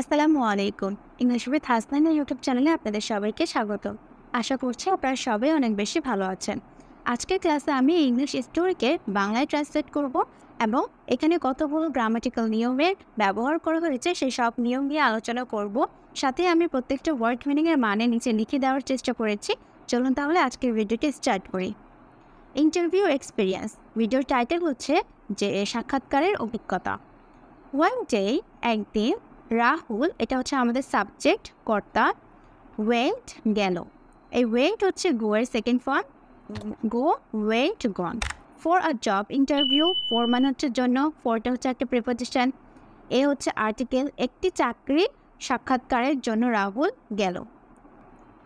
আসসালামু আলাইকুম English with হাসনাইনের YouTube চ্যানেলে আপনাদের সবাইকে স্বাগত আশা করছি আপনারা সবাই অনেক বেশি ভালো আছেন আজকের ক্লাসে আমি ইংলিশ স্টোরিকে বাংলায় ট্রান্সলেট করব এবং এখানে কতগুলো গ্রামাটিক্যাল নিয়মের ব্যবহার করা হয়েছে সেই সব নিয়ম নিয়ে আলোচনা করব সাথে আমি প্রত্যেকটা ওয়ার্ড মিনিংয়ের মানে নিচে লিখে দেওয়ার চেষ্টা করেছি চলুন তাহলে আজকের ভিডিওটি স্টার্ট করি ইন্টারভিউ এক্সপিরিয়েন্স ভিডিওর টাইটেল হচ্ছে যে সাক্ষাৎকারের অভিজ্ঞতা ওয়ান ডে একদিন রাহুল এটা হচ্ছে আমাদের সাবজেক্ট কর্তা ওয়েন্ট গেল এই ওয়েন্ট হচ্ছে গোয়ের second form go went gone for a job interview for মানে হচ্ছে জন্য ফোরটা হচ্ছে একটা প্রিপোজিশন এ হচ্ছে আর্টিকেল একটি চাকরি সাক্ষাৎকারের জন্য রাহুল গেল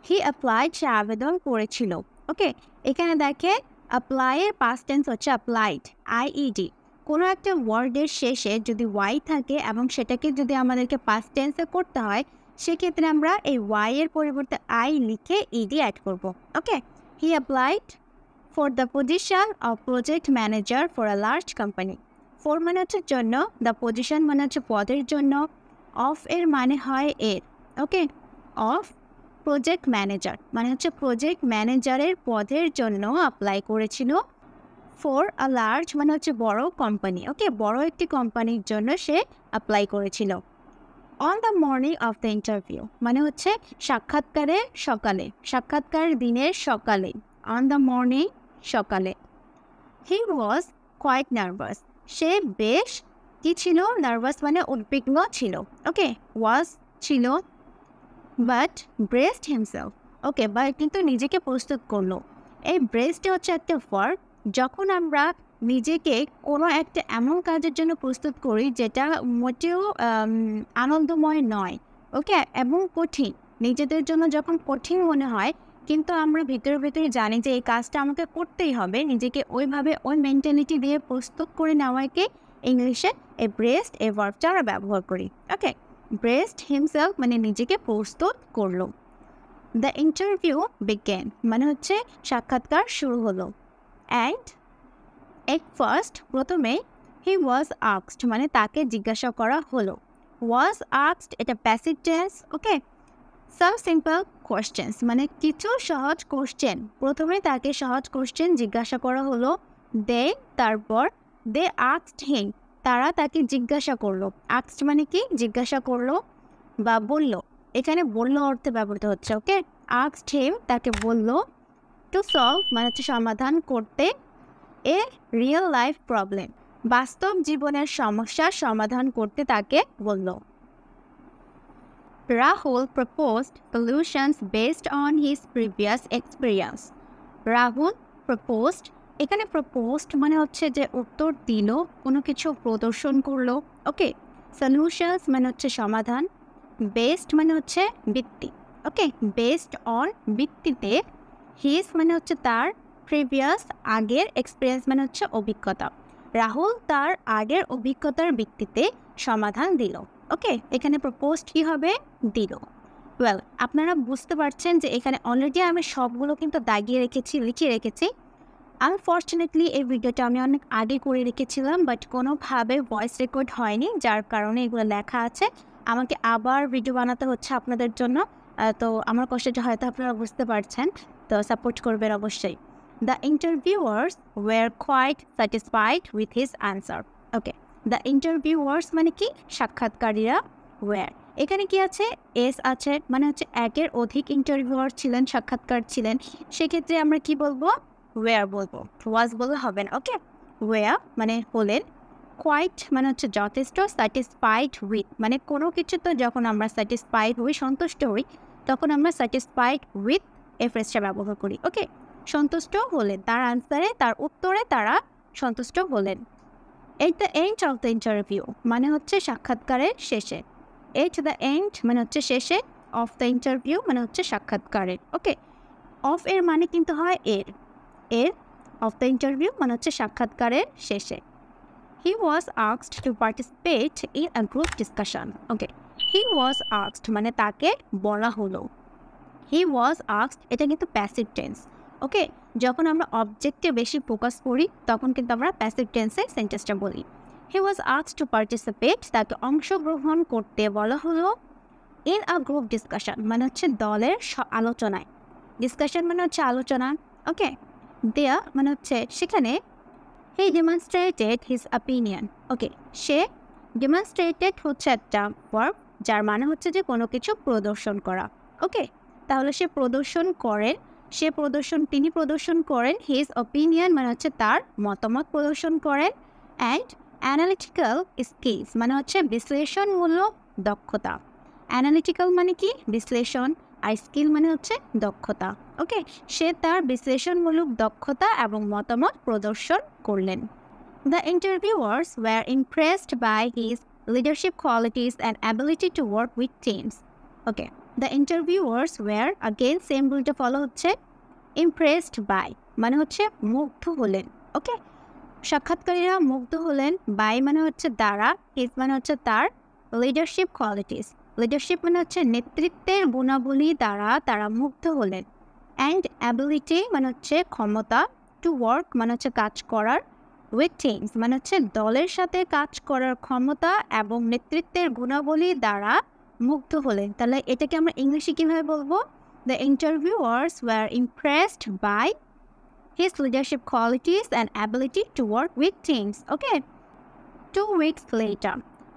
হি অ্যাপ্লাইড সে আবেদন করেছিল ওকে এখানে দেখে অ্যাপ্লাইয়ের পাস্ট টেন্স হচ্ছে অ্যাপ্লাইড আইইডি কোনো একটা ওয়ার্ডের শেষে যদি ওয়াই থাকে এবং সেটাকে যদি আমাদেরকে পাস্ট টেন্সে করতে হয় সেক্ষেত্রে আমরা এই ওয়াই এর পরিবর্তে আই লিখে ইডি অ্যাড করব okay he applied for the position of project manager for a large company for মানে হচ্ছে জন্য দ্য পজিশন মানে হচ্ছে পদের জন্য অফ এর মানে হয় এর ওকে অফ প্রজেক্ট ম্যানেজার মানে হচ্ছে প্রজেক্ট ম্যানেজারের পদের জন্য অ্যাপ্লাই করেছিল ফর আ লার্জ মানে হচ্ছে বড় কোম্পানি ওকে বড় একটি কোম্পানির জন্য সে অ্যাপ্লাই করেছিল on the morning of the interview মানে হচ্ছে সাক্ষাৎকারের সকালে সাক্ষাৎকার দিনের সকালে অন দ্য মর্নিং সকালে হি ওয়াজ কোয়াইট নার্ভাস সে বেশ কী ছিল নার্ভাস মানে উদ্বিগ্ন ছিল ওকে ওয়াজ ছিল বাট ব্রেস্ট হিমসেলফ ওকে বা কিন্তু নিজেকে প্রস্তুত করলো এই ব্রেস্টে হচ্ছে একটা ওয়ার্ক যখন আমরা নিজেকে কোনো একটা এমন কাজের জন্য প্রস্তুত করি যেটা মোটেও আনন্দময় নয় ওকে এবং কঠিন নিজেদের জন্য যখন কঠিন মনে হয় কিন্তু আমরা ভিতরে ভিতরে জানি যে এই কাজটা আমাকে করতেই হবে নিজেকে ওইভাবে ওই মেন্টালিটি দিয়ে প্রস্তুত করে নেওয়াকে ইংলিশে এ ব্রেস্ট এ ওয়ার্কটা আমরা ব্যবহার করি ওকে ব্রেস্ট হিমসেলফ মানে নিজেকে প্রস্তুত করলো দ্য ইন্টারভিউ বিজ্ঞান মানে হচ্ছে সাক্ষাৎকার শুরু হলো অ্যান্ড এক ফার্স্ট প্রথমে হি ওয়াজ আক্সড মানে তাকে জিজ্ঞাসা করা হলো ওয়াজ আক্সড এটা passive tense okay some simple questions মানে কিছু সহজ কোশ্চেন প্রথমে তাকে সহজ কোশ্চেন জিজ্ঞাসা করা হলো দে তারপর দে আক্সড হিম তারা তাকে জিজ্ঞাসা করলো আক্সড মানে কি জিজ্ঞাসা করলো বা বলল এখানে বলল অর্থে ব্যবহৃত হচ্ছে ওকে আক্সড হিম তাকে বললো টু সলভ মানে হচ্ছে সমাধান করতে এ রিয়েল লাইফ প্রবলেম বাস্তব জীবনের সমস্যা সমাধান করতে তাকে বলল Rahul proposed solutions based on his previous experience Rahul proposed এখানে প্রপোজড মানে হচ্ছে যে উত্তর দিল কোনো কিছু প্রদর্শন করলো ওকে সলিউশনস মানে হচ্ছে সমাধান বেস্ট মানে হচ্ছে ভিত্তি ওকে বেস্ট অন ভিত্তিতে হিজ মানে হচ্ছে তার প্রিভিয়াস আগের এক্সপিরিয়েন্স মানে হচ্ছে অভিজ্ঞতা রাহুল তার আগের অভিজ্ঞতার ভিত্তিতে সমাধান দিল ওকে এখানে প্রপোজড কী হবে দিল ওয়েল আপনারা বুঝতে পারছেন যে এখানে অলরেডি আমি সবগুলো কিন্তু দাগিয়ে রেখেছি লিখে রেখেছি আনফর্চুনেটলি এই ভিডিওটা আমি অনেক আগে করে রেখেছিলাম বাট কোনোভাবে ভয়েস রেকর্ড হয়নি যার কারণে এগুলো লেখা আছে আমাকে আবার ভিডিও বানাতে হচ্ছে আপনাদের জন্য তো আমার কষ্টটা হয়তো আপনারা বুঝতে পারছেন তো সাপোর্ট করবেন অবশ্যই the interviewers were quite satisfied with his answer okay the interviewers মানে কি সাক্ষাৎকারীরা ওয়ার এখানে কি আছে এস আছে মানে হচ্ছে একের অধিক ইন্টারভিউয়ার ছিলেন সাক্ষাৎকার ছিলেন সেক্ষেত্রে আমরা কি বলবো ওয়ার বলবো ওয়াজ বলে হবেন ওকে ওয়ার মানে হলেন কোয়াইট মানে হচ্ছে যথেষ্ট স্যাটিসফাইড উইথ মানে কোনো কিছু তো যখন আমরা স্যাটিসফাইড হই সন্তুষ্ট হই তখন আমরা স্যাটিসফাইড উইথ ফ্রেজটা ব্যবহার করি ওকে সন্তুষ্ট হলেন তার আনসারে তার উত্তরে তারা সন্তুষ্ট হলেন at the end of the interview মানে হচ্ছে সাক্ষাৎকারের শেষে এট দ্য এন্ড মানে হচ্ছে শেষে অফ দ্য ইন্টারভিউ মানে হচ্ছে সাক্ষাৎকারের ওকে অফ এর মানে কিন্তু হয় এর এর অফ দ্য ইন্টারভিউ মানে হচ্ছে সাক্ষাৎকারের শেষে হি ওয়াজ আক্সড to participate in a group discussion okay he ওয়াজ আক্সড মানে তাকে বলা হলো হি ওয়াজ আস্কড এটা কিন্তু প্যাসিভ টেন্স ওকে যখন আমরা অবজেক্টে বেশি ফোকাস করি তখন কিন্তু আমরা প্যাসিভ টেন্সে সেন্টেন্সটা বলি হি ওয়াজ আক্স টু পার্টিসিপেট তাকে অংশগ্রহণ করতে বলা হলো ইন আ গ্রুপ ডিসকাশন মানে হচ্ছে দলের আলোচনায় ডিসকাশন মানে হচ্ছে আলোচনা ওকে দেয়া মানে হচ্ছে সেখানে he demonstrated his opinion okay সে ডেমনস্ট্রেটেড হচ্ছে একটা ওয়ার্ক যার মানে হচ্ছে যে কোনো কিছু প্রদর্শন করা ওকে তাহলে সে প্রদর্শন করেন সে প্রদর্শন তিনি প্রদর্শন করেন হিজ অপিনিয়ন মানে হচ্ছে তার মতামত প্রদর্শন করেন অ্যান্ড অ্যানালিটিক্যাল স্কিলস মানে হচ্ছে বিশ্লেষণমূলক দক্ষতা অ্যানালিটিক্যাল মানে কি বিশ্লেষণ আর স্কিল মানে হচ্ছে দক্ষতা ওকে সে তার বিশ্লেষণমূলক দক্ষতা এবং মতামত প্রদর্শন করলেন the interviewers were impressed by his leadership qualities and ability to work with teams okay the interviewers were again same রুলটা ফলো হচ্ছে ইমপ্রেসড বাই মানে হচ্ছে মুগ্ধ হলেন ওকে সাক্ষাৎকারীরা মুগ্ধ হলেন বাই মানে হচ্ছে দ্বারা হিজ মানে হচ্ছে তার লিডারশিপ কোয়ালিটিস লিডারশিপ মানে হচ্ছে নেতৃত্বের গুণাবলী দ্বারা তারা মুগ্ধ হলেন অ্যান্ড অ্যাবিলিটি মানে হচ্ছে ক্ষমতা টু ওয়ার্ক মানে হচ্ছে কাজ করার উইথ টিমস মানে হচ্ছে দলের সাথে কাজ করার ক্ষমতা এবং নেতৃত্বের গুণাবলী দ্বারা মুগ্ধ হলেন তাহলে এটাকে আমরা ইংলিশে কীভাবে বলবো the interviewers were impressed by his leadership qualities and ability to work with things okay two weeks later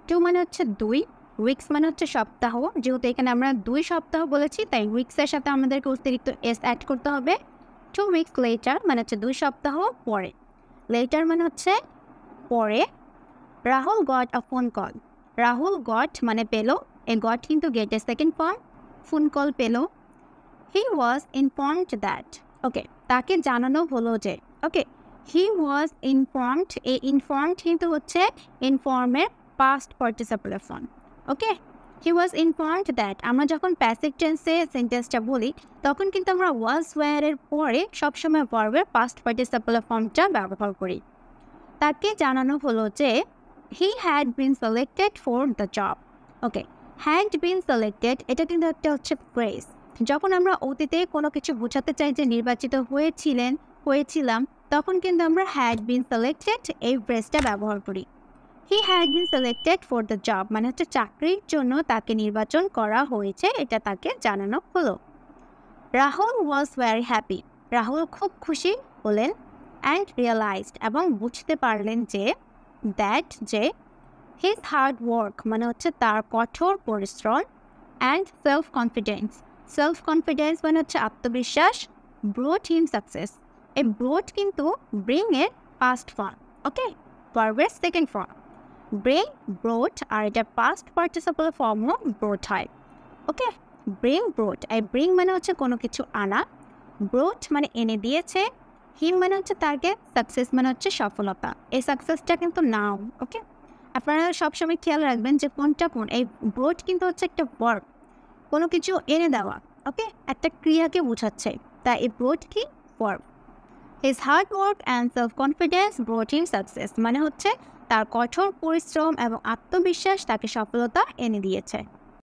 two মানে হচ্ছে দুই উইকস মানে হচ্ছে সপ্তাহ যেহেতু এখানে আমরা দুই সপ্তাহ বলেছি তাই উইকসের সাথে আমাদেরকে অতিরিক্ত এস অ্যাড করতে হবে টু উইকস লেটার মানে হচ্ছে দুই সপ্তাহ পরে লেটার মানে হচ্ছে পরে Rahul got a phone call Rahul got মানে পেলো and got him to get a second phone, phone call পেল হি ওয়াজ ইনফর্মড দ্যাট ওকে তাকে জানানো হলো যে ওকে he was informed A informed কিন্তু হচ্ছে ইনফর্মের পাস্ট পার্টিসিপলের form okay he was informed that আমরা যখন প্যাসিভ টেন্সে সেন্টেন্সটা বলি তখন কিন্তু আমরা ওয়াজ ওয়্যারের পরে সবসময় পর্বের পাস্ট পার্টিসিপলের ফর্মটা ব্যবহার করি তাকে জানানো হলো যে he had been selected for the job okay had been selected এটা কিন্তু একটা হচ্ছে প্রেস যখন আমরা অতীতে কোনো কিছু বোঝাতে চাই যে নির্বাচিত হয়েছিলেন হয়েছিলাম তখন কিন্তু আমরা হ্যাড বিন সিলেক্টেড এই প্রেসটা ব্যবহার করি he had been selected for the job মানে হচ্ছে চাকরির জন্য তাকে নির্বাচন করা হয়েছে এটা তাকে জানানো হলো Rahul was very happy Rahul খুব খুশি হলেন অ্যান্ড রিয়েলাইজড এবং বুঝতে পারলেন যে দ্যাট যে হিজ হার্ড ওয়ার্ক মানে হচ্ছে তার কঠোর পরিশ্রম and self confidence self confidence মানে হচ্ছে আত্মবিশ্বাস ব্রোট হিম সাকসেস এই ব্রোট কিন্তু ব্রিং এর পাস্ট ফর্ম ওকে ভার্বের সেকেন্ড ফর্ম ব্রেন ব্রোট আর এটা পাস্ট পার্টিসিপাল ফর্মও ব্রোট হয় ওকে ব্রেন ব্রোট এই ব্রিং মানে হচ্ছে কোনো কিছু আনা ব্রোট মানে এনে দিয়েছে হিম মানে হচ্ছে তাকে সাকসেস মানে হচ্ছে সফলতা এই সাকসেসটা কিন্তু নাও ওকে আপনারা সবসময় খেয়াল রাখবেন যে কোনটা কোন এই ব্রোড কিন্তু হচ্ছে একটা ওয়ার্ক কোনো কিছু এনে দেওয়া ওকে একটা ক্রিয়াকে বোঝাচ্ছে তা এই ব্রোড কি work his hard work and self confidence brought him success মানে হচ্ছে তার কঠোর পরিশ্রম এবং আত্মবিশ্বাস তাকে সফলতা এনে দিয়েছে